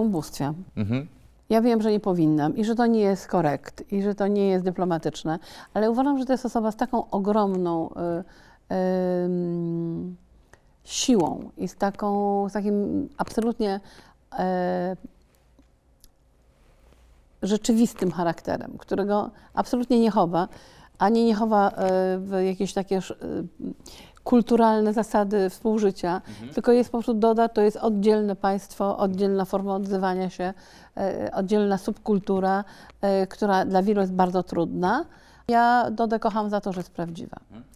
ubóstwia. Mhm. Ja wiem, że nie powinnam i że to nie jest korekt i że to nie jest dyplomatyczne, ale uważam, że to jest osoba z taką ogromną y, y, siłą i z, taką, z takim absolutnie y, rzeczywistym charakterem, którego absolutnie nie chowa, ani nie chowa y, w jakieś takie y, kulturalne zasady współżycia, mhm. tylko jest po prostu DODA, to jest oddzielne państwo, oddzielna forma odzywania się, e, oddzielna subkultura, e, która dla wielu jest bardzo trudna. Ja DODę kocham za to, że jest prawdziwa. Mhm.